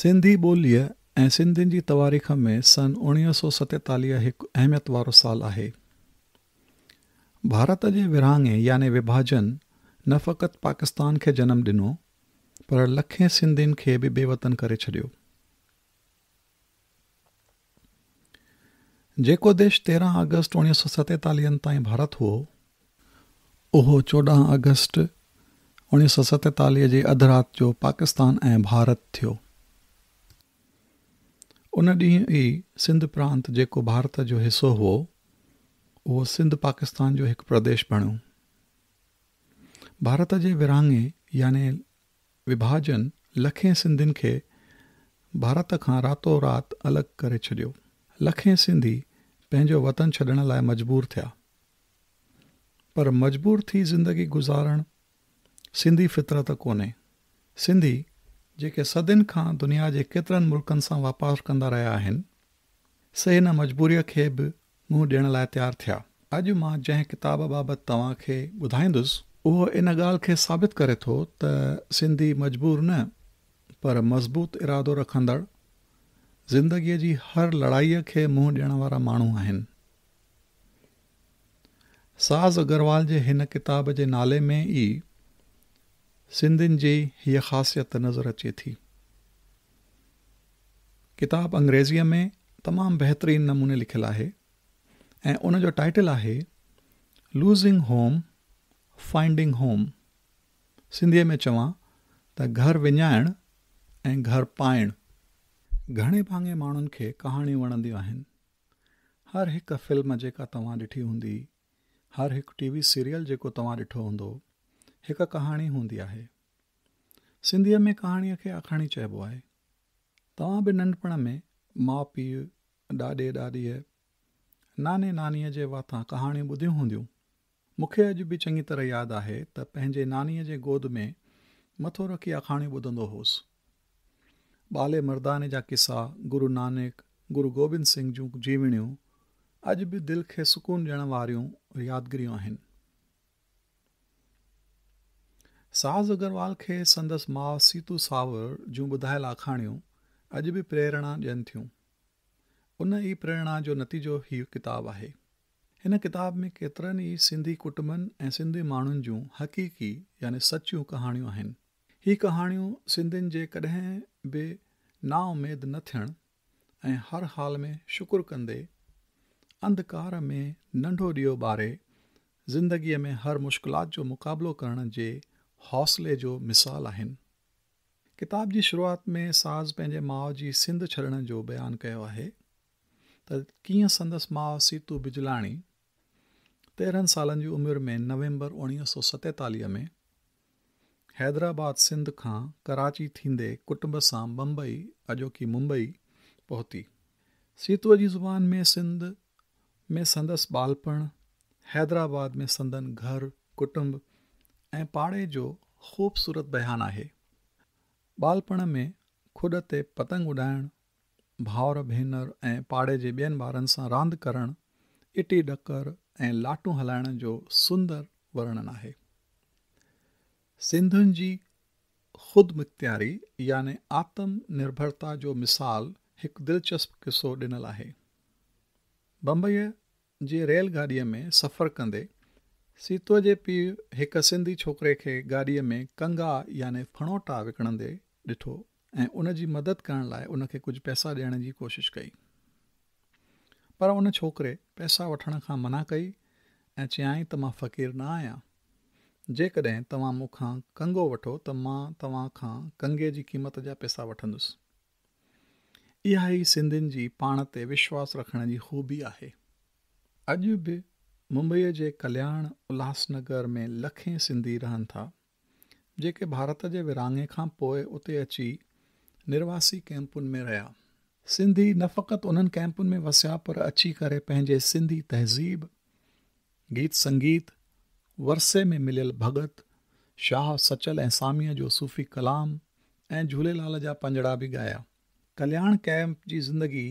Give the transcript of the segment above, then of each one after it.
सिंधी ॿोलीअ ऐं सिंधियुनि जी तवारीख़ में सन उणिवीह सौ सतेतालीह हिकु अहमियत वारो सालु आहे भारत जे विरहाङे याने विभाजन न फ़क़ति पाकिस्तान खे जनम ॾिनो पर लखे सिंधियुनि खे बि बेवतन करे छॾियो जेको देश तेरहं अगस्त उणिवीह सौ सतेतालीहनि ताईं भारत हो उहो चोॾहं अगस्त उणिवीह सौ सतेतालीह जे अधु राति जो पाकिस्तान ऐं भारत थियो उन ॾींहुं ई सिंध प्रांत जेको भारत जो हिसो हुओ उहो सिंध पाकिस्तान जो हिकु प्रदेश बणियो भारत जे विरहाङे याने विभाजन लखे सिंधियुनि खे भारत खां रातो राति अलॻि करे छॾियो लखे सिंधी पंहिंजो वतन छॾण लाइ मजबूर थिया पर मजबूर थी ज़िंदगी गुज़ारणु सिंधी फितरत कोन्हे सिंधी जेके सदियुनि खां दुनिया जे केतिरनि मुल्क़नि सां वापारु कंदा रहिया आहिनि से हिन मजबूरीअ खे बि मुंहुं ॾियण लाइ तयारु थिया अॼु मां जंहिं किताब बाबति तव्हां खे ॿुधाईंदुसि उहो इन ॻाल्हि खे साबित करे थो त सिंधी मजबूर न पर मज़बूत इरादो रखंदड़ ज़िंदगीअ जी हर लड़ाईअ खे मुंहुं ॾियण वारा माण्हू आहिनि साज़ अग्रवाल जे हिन किताब जे नाले में ई सिंधियुनि जी हीअ ख़ासियत नज़र अचे थी किताबु अंग्रेज़ीअ में तमामु बहितरीन नमूने लिखियलु आहे ऐं उन जो टाइटल आहे लूज़िंग होम फाइंडिंग होम सिंधीअ में चवां त घर विञाइण ऐं घर पाइणु घणे भाङे माण्हुनि खे कहाणियूं वणंदियूं आहिनि हर हिकु फिल्म जेका तव्हां ॾिठी हूंदी हर हिकु टी वी सीरियल जेको तव्हां ॾिठो हूंदो हिकु कहाणी हूंदी आहे सिंधीअ में कहाणीअ खे आखाणी चइबो आहे तव्हां बि नंढपण में माउ पीउ ॾाॾे ॾाॾीअ नाने नानीअ जे मथां कहाणियूं ॿुधियूं हूंदियूं मूंखे अॼु बि चङी तरह यादि आहे त पंहिंजे नानीअ जे गोद में मथो रखी आखाणियूं ॿुधंदो होसि बाले मर्दाने जा क़िसा गुरु नानक गुरु गोबिंद सिंह जूं जीवणियूं अॼु बि दिलि खे सुकून ॾियण वारियूं यादगिरियूं आहिनि साज़ अग्रवाल खे संदसि माउ सीतू सावर जूं ॿुधायल आखाणियूं अॼु बि प्रेरणा ॾियनि थियूं उन ई प्रेरणा जो नतीजो ई किताबु आहे हिन किताब में केतिरनि ई सिंधी कुटुंबनि ऐं सिंधी माण्हुनि जूं हक़ीकी यानी सचियूं कहाणियूं आहिनि हीअ कहाणियूं सिंधियुनि जे कॾहिं बि नाउमेदु न थियण ऐं हर हाल में शुक्रु कंदे अंधकार में नंढो ॾीओ ॿारे ज़िंदगीअ में हर मुश्किलात जो मुक़ाबिलो करण जे हौसले जो मिसाल आहिनि किताब जी शुरूआत में साज़ पंहिंजे माउ जी सिंध छॾण जो बयानु कयो आहे त कीअं संदसि माउ सीतू बिजलाणी तेरहनि सालनि जी उमिरि में नवंबर उणिवीह सौ सतेतालीह में हैदराबाद सिंध खां कराची थींदे कुटुंब सां बम्बई अॼोकी मुंबई पहुती सीतूअ जी ज़ुबान में सिंध में संदसि बालपण हैदराबाद में संदन घर कुटुंब ऐं पाड़े जो ख़ूबसूरत बयानु आहे बालपण में खुद ते पतंग उॾाइणु भाउर भेनर ऐं पाड़े जे ॿियनि ॿारनि सां रांदि करणु इटी ॾकर ऐं लाटूं हलाइण जो सुंदर वर्णन आहे सिंधुनि जी ख़ुदि मुख़्तियारी याने निर्भरता जो मिसाल हिकु दिलचस्प किसो ॾिनल आहे बम्बईअ जे रेलगाॾीअ में सफ़रु कंदे सीतो जे पीउ हिकु सिंधी छोकिरे खे गाॾीअ में कंगा याने फणोटा विकणंदे ॾिठो ऐं उन जी मदद करण लाइ उन खे कुझु पैसा ॾियण जी कोशिशि कई पर उन छोकिरे पैसा वठण खां मना कई ऐं चयाईं त मां फ़क़ीर न आहियां जेकॾहिं तव्हां मूंखां कंगो वठो त मां तव्हां खां कंगे जी क़ीमत जा पैसा वठंदुसि इहा ई सिंधियुनि जी पाण ते विश्वासु रखण जी ख़ूबी आहे अॼु बि मुंबई जे कल्याण उल्हासनगर में लखें सिंधी रहन था जेके भारत जे विरांगे खां पोइ उते अची निर्वासी कैंपुनि में रहा सिंधी न फकत उन्हनि कैंपुनि में वसया पर अची करे सिंधी तहज़ीब गीत संगीत वरसे में मिलल भगत शाह सचल ए सामिया जो सूफ़ी कलाम ए झूलेलाल जा पंजड़ा भी गाया कल्याण कैंप जी ज़िंदगी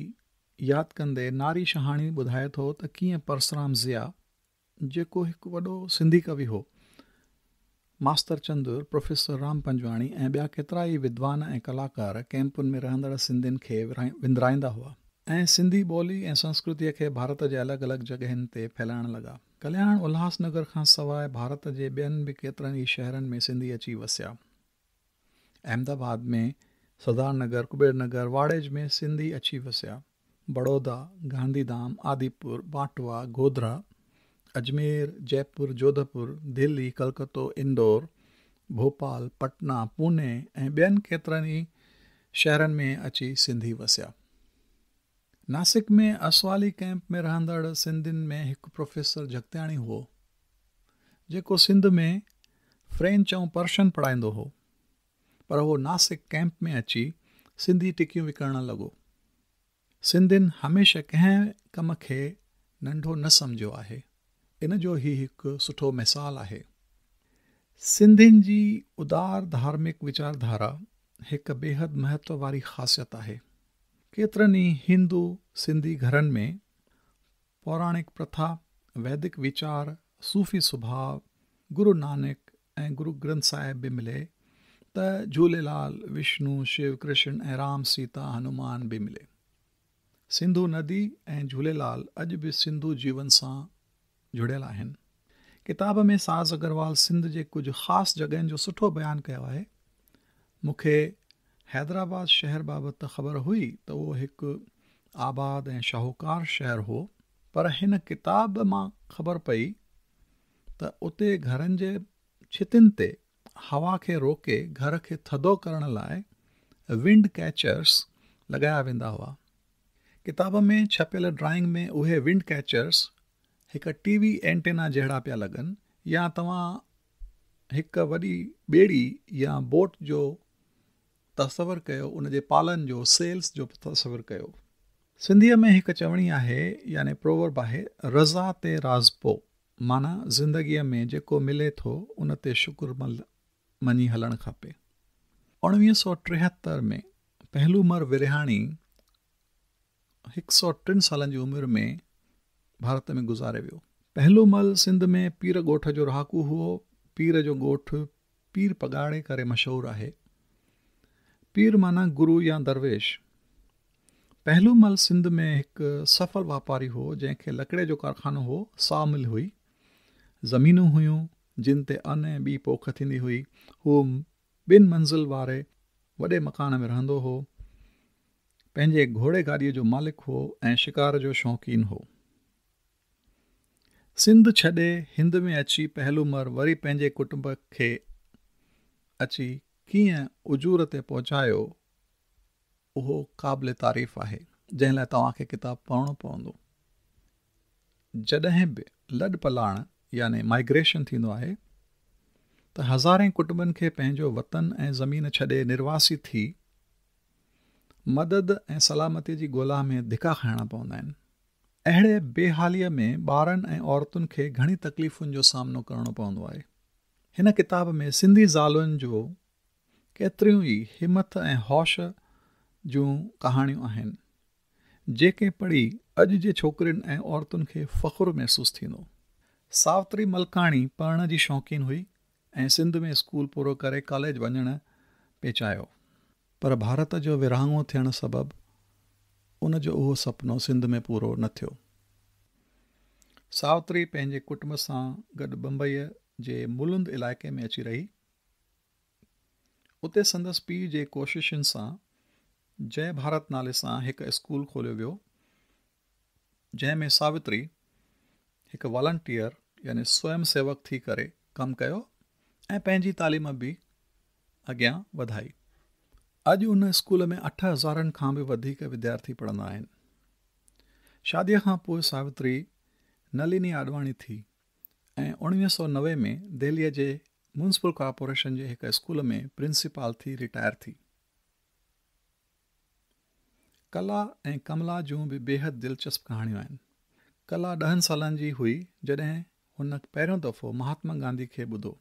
याद कंदे नारी शहानी बुधाए तो त परसुराम ज़िया जेको हिकु वॾो सिंधी कवि हो मास्तर चंदुर प्रोफेसर राम पंजवाणी ऐं ॿिया केतिरा ई विद्वान ऐं कलाकार कैंपुनि में रहंदड़ सिंधियुनि खे विराई विंदराईंदा हुआ ऐं सिंधी ॿोली ऐं संस्कृतीअ खे भारत जे अलॻि अलॻि जॻहियुनि ते फैलाइणु लॻा कल्याण उल्हासनगर खां सवाइ भारत जे ॿियनि बि केतिरनि ई शहरनि में सिंधी अची वसिया अहमदाबाद में सरदार नगर कुबेरनगर वाड़ेज में सिंधी अची वसिया बड़ौदा गांधीधाम आदिपुर बांटवा गोधरा अजमेर जयपुर जोधपुर दिल्ली कलकत्तो इंदौर भोपाल पटना पुणे ऐं ॿियनि केतिरनि ई शहरनि में अची सिंधी वसिया नासिक में असवाली कैंप में रहंदड़ सिंधियुनि में एक प्रोफेसर जगत्याणी हो जेको सिंध में फ्रेंच ऐं पर्शियन पढ़ाईंदो हो पर उहो नासिक कैंप में अची सिंधी टिकियूं विकिणणु लॻो सिंधियुनि हमेशह कंहिं कम खे नंढो न सम्झियो आहे એનો જો હી એક સઠો મિસાલ આહે સિંધની જી ઉદાર ધાર્મિક વિચારધારા એક બેહદ મહત્વવારી ખાસિયત આહે કિતરની હિન્દુ સિંધી ઘરન મે પૌરાણિક પ્રથા વૈદિક વિચાર સૂફી સુભા ગુરુ નાનક એ ગુરુ ગ્રંથ સાહેબ ભી મિલે તા ઝુલેલાલ વિષ્ણુ શિવ કૃષ્ણ એ રામ સીતા હનુમાન ભી મિલે સિંધુ નદી એ ઝુલેલાલ અજબ સિંધુ જીવન સા जुड़ियल आहिनि किताब में साज़ अग्रवाल सिंध जे कुझु ख़ासि जॻहियुनि जो सुठो बयानु कयो आहे मूंखे हैदराबाद शहर बाबति ख़बर हुई त उहो हिकु आबाद ऐं शाहूकार शहर हो पर हिन किताब मां ख़बर पई त उते घरनि जे छितियुनि ते हवा खे रोके घर खे थधो करण लाइ विंड कैचर्स लॻाया वेंदा हुआ किताब में छपियल ड्राइंग में उहे विंड कैचर्स हिकु टीवी एंटेना जहिड़ा पिया लॻनि या तव्हां हिकु वॾी ॿेड़ी या बोट जो तस्वर कयो उन जे पालनि जो सेल्स जो तस्वर तस्वरु कयो सिंधीअ में हिकु चवणी आहे यानी प्रोवर्ब आहे रज़ा ते राज़पो माना ज़िंदगीअ में जेको मिले थो उन ते शुकुरमल मञी हलणु खपे उणिवीह सौ टेहतरि में पहलूमर विरिहाणी हिकु सौ टिनि सालनि जी उमिरि में भारत में गुज़ारे वियो मल सिंध में पीर ॻोठ जो रहाकू हुओ पीर जो ॻोठु पीर पगाड़े करे मशहूरु आहे पीर माना गुरु या दरवेश मल सिंध में हिकु सफल वापारी हो जंहिंखे लकिड़े जो कारखानो हो शामिल हुई ज़मीनूं हुयूं जिन ते अने ॿी पोख थींदी हुई उहो ॿिनि मंज़िल वारे वॾे मकान में रहंदो हो पंहिंजे घोड़े गाॾीअ जो मालिक हो ऐं शिकार जो शौक़ीन हो सिंध छॾे हिंद में अची पहलूमर वरी पंहिंजे कुटुंब खे अची कीअं उजूर ते पहुचायो उहो क़ाबिल तारीफ़ आहे जंहिं लाइ तव्हांखे किताबु पढ़णो पवंदो जॾहिं बि लॾ पलाण याने माइग्रेशन थींदो आहे त हज़ारे कुटुंबनि खे पंहिंजो वतन ऐं ज़मीन छॾे निर्वासी थी मदद ऐं सलामतीअ जी ॻोल्हा में धिका खाइणा पवंदा आहिनि अहिड़े बेहालीअ में ॿारनि ऐं औरतुनि खे घणी तकलीफ़ुनि जो सामनो करणो पवंदो आहे हिन किताब में सिंधी ज़ालुनि जो केतिरियूं ई हिमत ऐं होश जूं कहाणियूं आहिनि जेके पढ़ी अॼु जे छोकिरियुनि ऐं औरतुनि खे फ़खुरु महसूसु थींदो सावित्री मलकाणी पढ़ण जी शौक़ीन हुई ऐं सिंध में स्कूल पूरो करे कॉलेज वञणु पहिचायो पर भारत जो विरहाङो थियणु सबबि उन जो उहो सुपिनो सिंध में पूरो न थियो सावित्री पंहिंजे कुटुंब सां गॾु बंबईअ जे मुलुंद इलाइक़े में अची रही उते संदसि पीउ जे कोशिशुनि सां जय भारत नाले सां हिकु स्कूल खोलियो वियो जंहिंमें सावित्री हिकु वॉलंटियर यानी स्वयं सेवक थी करे कमु कयो ऐं पंहिंजी तालीम बि अॻियां वधाई अॼु उन स्कूल में अठ हज़ारनि खां बि वधीक विद्यार्थी पढ़ंदा आहिनि शादीअ खां पोइ सावित्री नलिनी आडवाणी थी ऐं उणिवीह सौ नवे में दिल्लीअ जे मुंसिपल कॉर्पोरेशन जे हिकु स्कूल में प्रिंसिपाल थी रिटायर थी कला ऐं कमला जूं बि बेहद दिलचस्प कहाणियूं आहिनि कला ॾहनि सालनि जी हुई जॾहिं हुन पहिरियों दफ़ो महात्मा गांधी खे ॿुधो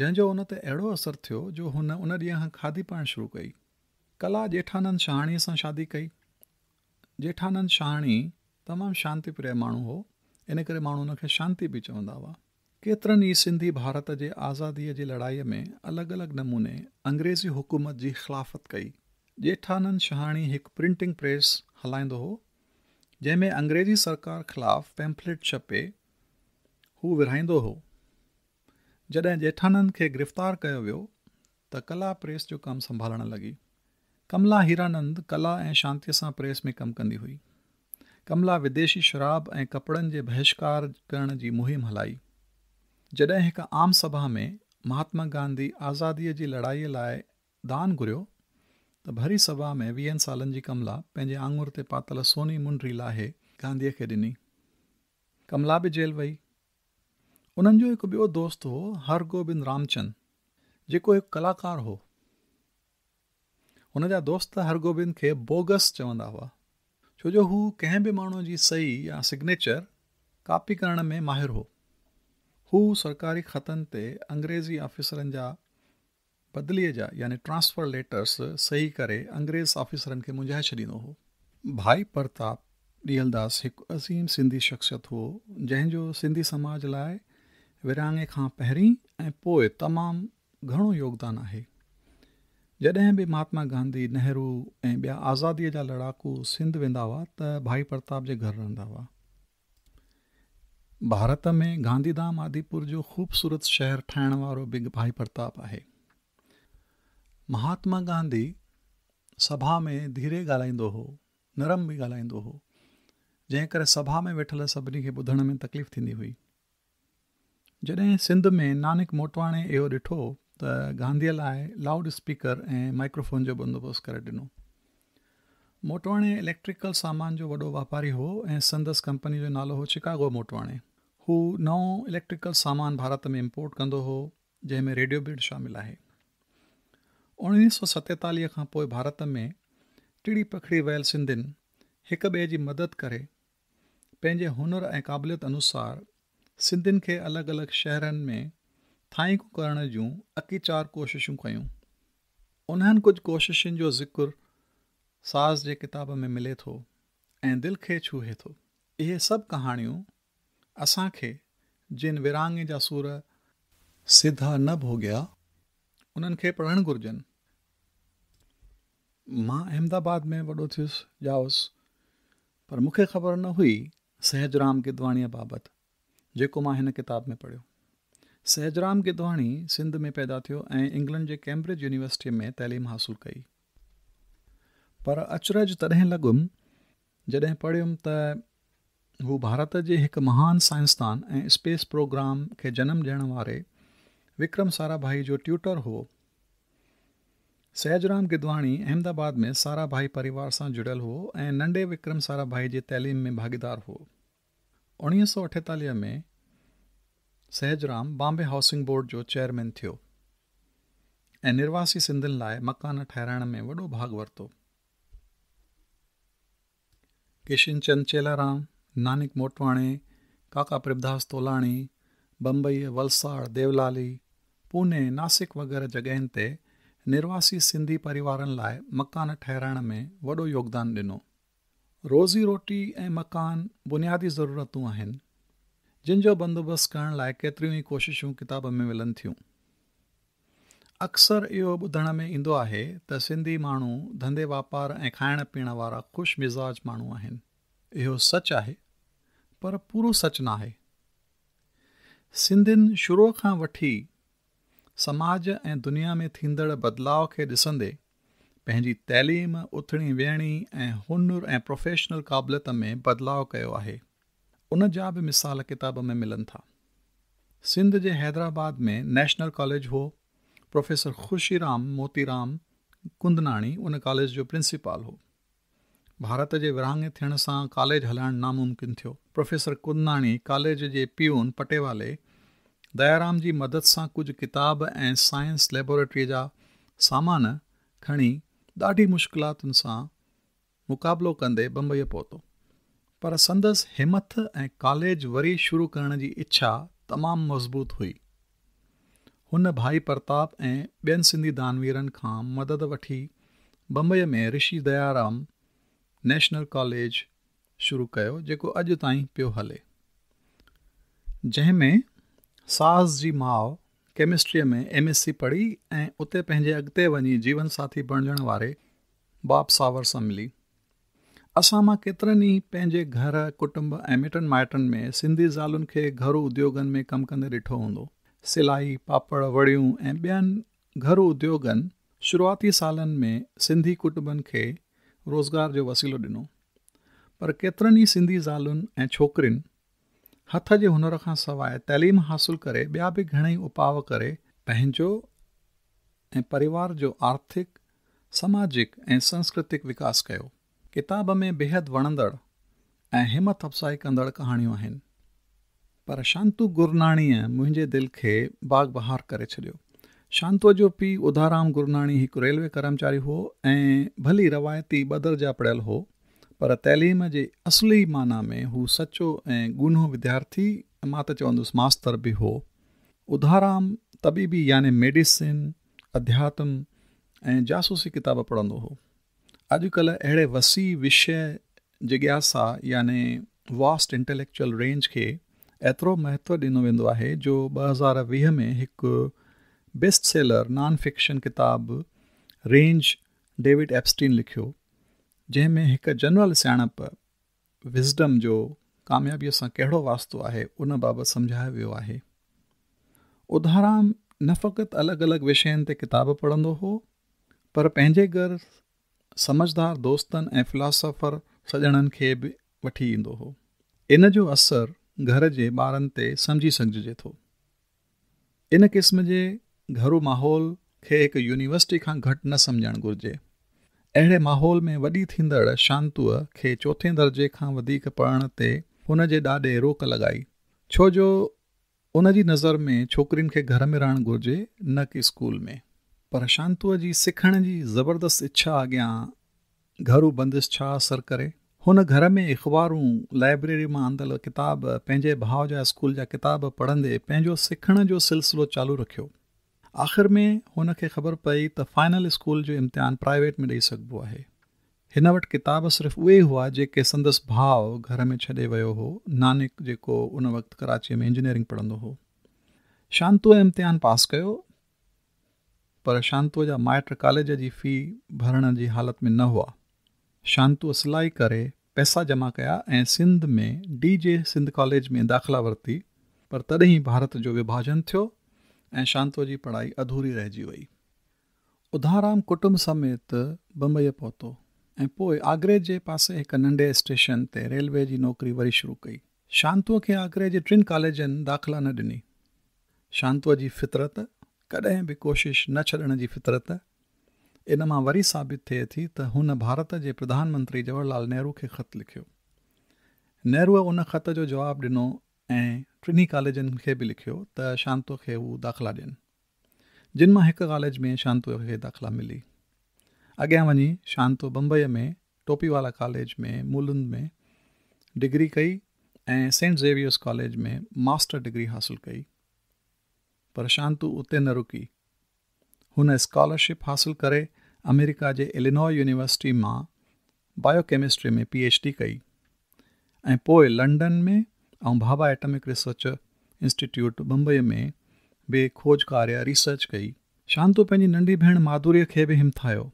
जंहिंजो हुन ते अहिड़ो असरु थियो जो हुन उन ॾींहं खां खाधी पाइणु शुरू कई कला जेठानंद शहाणीअ सां शादी कई जेठानंद शहाणी तमामु शांती प्रिय माण्हू हो इन करे माण्हू हुनखे शांती बि चवंदा हुआ केतिरनि ई सिंधी भारत जे आज़ादीअ जी लड़ाईअ में अलॻि अलॻि नमूने अंग्रेज़ी हुकूमत जी ख़िलाफ़त कई जेठानंद शहाणी हिकु प्रिंटिंग प्रेस हलाईंदो हो जंहिंमें अंग्रेजी सरकार ख़िलाफ़ु पैम्फलेट छपे हू विरिहाईंदो हो जॾहिं जेठाननि खे गिरफ़्तार कयो वियो त कला प्रेस जो कमु संभालणु लॻी कमला हीरानंद कला ऐं शांतीअ सां प्रेस में कमु कंदी हुई कमला विदेशी शराब ऐं कपिड़नि जे बहिष्कार करण जी मुहिम हलाई जॾहिं हिकु आम सभा में महात्मा गांधी आज़ादीअ जी लड़ाईअ लाइ दान घुरियो त भरी सभा में वीहनि सालनि जी कमला पंहिंजे आङुर ते पातल सोनी मुंड्री लाहे गांधीअ खे ॾिनी कमला बि जेल वई उन्हनि जो हिकु ॿियो दोस्त हो हरगोबिंद रामचंद जेको हिकु कलाकार हो हुन जा दोस्त हरगोबिंद खे बोगस चवंदा हुआ छो जो हू कंहिं बि माण्हू जी सही या सिग्नेचर कापी करण में माहिर हो हू सरकारी ख़तनि ते अंग्रेज़ी ऑफिसरनि जा बदिलीअ जा यानी ट्रांसफर लेटर्स सही करे अंग्रेज़ ऑफिसरनि खे मुंझाए छॾींदो हो भाई प्रताप डीलदास हिकु अज़ीम सिंधी शख़्सियत हो जंहिंजो सिंधी समाज लाइ विरहाङे खां पहिरीं ऐं पोइ तमामु घणो योगदान आहे जॾहिं बि महात्मा गांधी नेहरू ऐं ॿिया आज़ादीअ जा लड़ाकू सिंध वेंदा हुआ त भाई प्रताप जे घर रहंदा हुआ भारत में गांधीधाम आदिपुर जो ख़ूबसूरत शहर ठाहिण वारो बिग भाई प्रताप आहे महात्मा गांधी सभा में धीरे ॻाल्हाईंदो हो नरम बि ॻाल्हाईंदो हो जंहिं करे सभा में वेठल सभिनी खे ॿुधण में तकलीफ़ थींदी हुई जॾहिं सिंध में नानक मोटवाणे इहो ॾिठो त गांधीअ लाइ लाउड स्पीकर ऐं माइक्रोफोन जो बंदोबस्तु करे ॾिनो मोटवाणे इलेक्ट्रिकल सामान जो वॾो वापारी हो ऐं संदसि कंपनी जो नालो हो शिकागो मोटवाणे हू नओं इलेक्ट्रिकल सामान भारत में इम्पोर्ट कंदो हो जंहिंमें रेडियो बिड शामिलु आहे उणिवीह सौ सतेतालीह खां पोइ भारत में टिड़ी पखिड़ी वियल सिंधियुनि हिक ॿिए जी मदद करे पंहिंजे हुनर ऐं क़ाबिलियत अनुसार सिंधियुनि खे अलॻि अलॻि शहरनि में थाइकूं करण जूं अकीचार कोशिशूं कयूं उन्हनि कुझु कोशिशुनि जो ज़िकुर साज़ जे किताब में मिले थो ऐं दिलि खे छूहे थो इहे सभु कहाणियूं असांखे जिन विरांगे जा सूर सिधा न भोगया उन्हनि खे पढ़णु घुरिजनि मां अहमदाबाद में वॾो थियुसि जाउसि पर मूंखे ख़बर न हुई सहजराम गिदवाणीअ बाबति जेको मां हिन किताब में पढ़ियो सहजराम गिदवाणी सिंध में पैदा थियो ऐं इंग्लैंड जे कैम्ब्रिज यूनिवर्सिटीअ में तइलीम हासिलु कई पर अचरज तॾहिं लॻुमि जॾहिं पढ़ियुमि त हू भारत जे हिकु महान साइंसदान ऐं स्पेस प्रोग्राम खे जनम ॾियण वारे विक्रम साराभाई जो ट्यूटर हो सहजराम गिदवाणी अहमदाबाद में साराभाई परिवार सां जुड़ियलु हो ऐं नंढे विक्रम साराभाई जे तइलीम में भागीदारु हो उणिवीह सौ सहज में सहजराम बॉम्बे हाउसिंग बोर्ड जो चेयरमैन थियो ऐं निर्वासी सिंधियुनि लाइ मकान ठाहिराइण में वॾो भाग वरितो किशन चंद चेलाराम नानिक मोटवाणी काका प्रिबदास तोलाणी बम्बई वलसाड़ देवलाली पुणे नासिक वग़ैरह जॻहियुनि ते निर्वासी सिंधी परिवारनि लाइ मकान ठहराण में वॾो योगदान ॾिनो रोज़ी रोटी ऐं मकान बुनियादी ज़रूरतूं आहिनि जिन जो बंदोबस्तु करण लाइ केतिरियूं ई कोशिशूं किताब में मिलनि थियूं अक्सर इहो ॿुधण में ईंदो आहे त सिंधी माण्हू धंधे वापार ऐं खाइण पीअण वारा ख़ुशि मिज़ाज माण्हू आहिनि इहो सच आहे पर पूरो सच न आहे सिंधियुनि शुरूअ खां वठी समाज ऐं दुनिया में थींदड़ बदिलाउ खे ॾिसंदे पंहिंजी तइलीम उथणी वेहणी ऐं हुनुर ऐं प्रोफेशनल क़ाबिलियत में बदिलाउ कयो आहे उन जा बि मिसाल किताब में मिलनि था सिंध जे हैदराबाद में नेशनल कॉलेज हो प्रोफेसर ख़ुशीराम मोतीराम कुंदनाणी उन कॉलेज जो प्रिंसिपल हो भारत जे विरहाङे थियण सां कॉलेज हलाइणु नामुमकिन थियो प्रोफेसर कुंदनाणी कॉलेज जे पीउन पटेवाले दयाराम जी मदद सां कुझु किताब ऐं साइंस लेबोरेटरी जा सामान खणी ॾाढी मुश्किलातुनि सां मुक़ाबिलो कंदे बम्बई पहुतो पर संदसि हिमथ ऐं कॉलेज वरी शुरू करण जी इच्छा तमामु मज़बूत हुई हुन भाई प्रताप ऐं ॿियनि सिंधी दानवीरनि खां मदद वठी बम्बईअ में ऋषि दयाराम नेशनल कॉलेज शुरू कयो जेको अॼु ताईं पियो हले जंहिंमें में साज़ जी माउ केमिस्ट्रीअ में एम एस सी पढ़ी ऐं उते पंहिंजे अॻिते वञी जीवन साथी बणजण वारे बाप सावर सां मिली असां मां केतिरनि ई पंहिंजे घर कुटुंब ऐं मिटनि माइटनि में सिंधी ज़ालुनि खे घरू उद्योगनि में कमु कंदे ॾिठो हूंदो सिलाई पापड़ वड़ियूं ऐं ॿियनि घरू उद्योगनि शुरूआती सालनि में सिंधी कुटुंबनि खे रोज़गार जो वसीलो ॾिनो पर केतिरनि ई सिंधी ज़ालुनि ऐं छोकिरियुनि हथ जे हुनर खां सवाइ तइलीम हासिलु करे ॿिया बि घणेई उपाव करे पंहिंजो ऐं परिवार जो आर्थिक समाजिक ऐं सांस्कृतिक विकास कयो किताब में बेहदि वणंदड़ ऐं हिमत अफ़साई कंदड़ कहाणियूं आहिनि पर शांतू गुरनाणीअ मुंहिंजे दिलि खे बाग बहार करे छॾियो शांतूअ जो पीउ उधाराम गुरनाणी हिकु रेलवे कर्मचारी हो ऐं भली रवायती ॿ दर्जा पढ़ियलु हो पर तइलीम जे असली माना में हू सचो ऐं गुनहो विद्यार्थी मां त चवंदुसि मास्तर बि हो उधाराम तबी बि मेडिसिन अध्यातम ऐं जासूसी किताबु पढ़ंदो हुओ अॼुकल्ह अहिड़े वसी विषय जिग्ञासा याने वास्ट इंटेलेक्चुअल रेंज खे एतिरो महत्व ॾिनो वेंदो आहे जो ॿ हज़ार वीह में हिकु बेस्ट सेलर नॉन फिक्शन किताबु रेंज डेविड एपस्टीन लिखियो जंहिंमें हिकु जनरल सियाणप विज़डम जो कामयाबीअ सां कहिड़ो वास्तो आहे उन बाबति समुझायो वियो आहे न नफ़क़ति अलॻि अलॻि विषयनि ते किताब पढ़ंदो हो पर पंहिंजे घरु समझदार दोस्तनि ऐं फिलासॉफ़र सॼणनि खे बि वठी ईंदो हो इन जो असर घर जे ॿारनि ते समुझी सघिजे थो इन क़िस्म जे घरु माहौल खे हिकु यूनिवर्सिटी खां घटि न सम्झणु घुरिजे अहिड़े माहौल में वॾी थींदड़ शांतूअ खे चोथें दर्जे खां वधीक पढ़ण ते हुन जे ॾाॾे रोक लॻाई छो जो उन जी नज़र में छोकिरियुनि खे घर में रहणु घुरिजे न की स्कूल में पर शांतूअ जी सिखण जी ज़बरदस्त इच्छा अॻियां घरू बंदिश छा असर करे हुन घर में अख़बारूं लाइब्रेरी मां आंदल किताब पंहिंजे भाउ जा स्कूल जा किताब पढ़ंदे पंहिंजो सिखण जो सिलसिलो चालू रखियो आख़िरि में हुन खे ख़बर पई त फाइनल स्कूल जो इम्तिहान प्राइवेट में ॾेई सघिबो आहे हिन वटि किताब सिर्फ़ु उहे हुआ जेके संदसि भाउ घर में छॾे वियो हो नानिक जेको उन वक़्तु कराचीअ में इंजीनियरिंग पढ़ंदो हो शांतूअ इम्तिहान पास कयो पर शांतूअ जा माइट कॉलेज जी फी भरण जी हालति में न हुआ शांतूअ सिलाई करे पैसा जमा कया ऐं सिंध में डी जे सिंध कॉलेज में दाख़िला वरिती पर तॾहिं भारत जो विभाजन थियो ऐं शांतो जी पढ़ाई अधूरी रहिजी वई उधाराम कुटुंब समेत बम्बईअ पहुतो ऐं पोइ आगरे जे पासे हिकु नंढे स्टेशन ते रेलवे जी नौकिरी वरी शुरू कई शांतूअ खे आगरे जे टिनि कॉलेजनि दाख़िला न ॾिनी शांतूअ जी फितरत कॾहिं बि कोशिश न छॾण जी फितरत इन मां वरी साबित थिए थी त हुन भारत जे प्रधानमंत्री जवाहरलाल नेहरू खे ख़तु लिखियो नेहरूअ उन ख़त जो जवाबु ॾिनो ऐं टिनी कॉलेजनि खे बि लिखियो त शांतो खे हू दाख़िला ॾियनि जिन मां हिकु कॉलेज में शांतो खे दाख़िला मिली अॻियां वञी शांतो बम्बई में टोपीवाला कॉलेज में मुलुंद में डिग्री कई ऐं सेंट ज़ेवियर्स कॉलेज में मास्टर डिग्री हासिलु कई पर शांतु उते न रुकी हुन स्कॉलरशिप हासिलु करे अमेरिका जे इलिनॉय यूनिवर्सिटी मां बायोकेमिस्ट्री में पी कई ऐं पोइ लंडन में ऐं बाबा एटमिक रिसर्च इंस्टीट्यूट बंबईअ में बि खोज कार्य रिसर्च कई शांतो पंहिंजी नंढी भेण माधुरीअ खे बि हिमथायो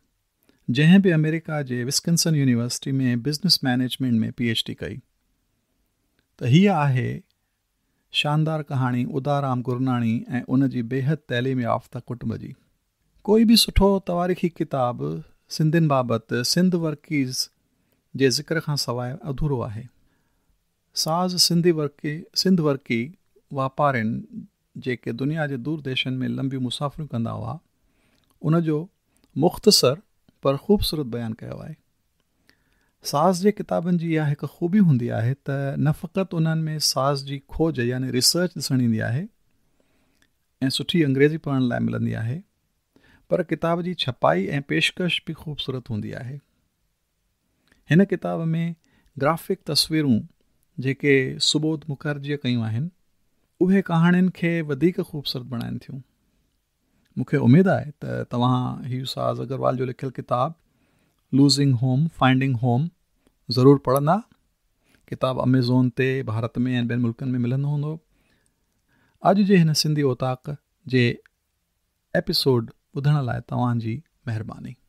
जंहिं बि अमेरिका जे विस्किंसन यूनिवर्सिटी में बिज़नेस मैनेजमेंट में पी एच डी कई त हीअ आहे शानदार कहाणी उदाराम गुरनाणी ऐं उन जी बेहद तैलीम याफ़्ता कुटुंब जी कोई बि सुठो तवारीख़ी किताब सिंधियुनि बाबति सिंध वर्कीज़ जे ज़िक्र खां सवाइ अधूरो आहे साज़ सिंधी वर्की सिंध वर्की वापारिनि जेके दुनिया जे दूर देशनि में लंबियूं मुसाफ़िरियूं कंदा हुआ उन जो मुख़्तसर पर ख़ूबसूरत बयानु कयो आहे साज़ जे किताबनि जी इहा हिकु ख़ूबी हूंदी आहे त न नफ़क़ति उन्हनि में साज़ जी खोज यानी रिसर्च ॾिसणु ईंदी आहे ऐं सुठी अंग्रेज़ी पढ़ण लाइ मिलंदी आहे पर किताब जी छपाई ऐं पेशकश बि ख़ूबसूरत हूंदी आहे हिन किताब में ग्राफिक तस्वीरूं जेके सुबोध मुखर्जीअ कयूं आहिनि उहे कहाणियुनि खे वधीक ख़ूबसूरत बणाइनि थियूं मूंखे उमेदु आहे त तव्हां हीउ साज़ अग्रवाल जो लिखियलु किताबु लूज़िंग होम फाइंडिंग होम ज़रूरु पढ़ंदा किताब अमेज़ोन ते भारत में ऐं ॿियनि मुल्कनि में मिलंदो हूंदो अॼु जे हिन सिंधी ओताक जे एपिसोड ॿुधण लाइ तव्हांजी महिरबानी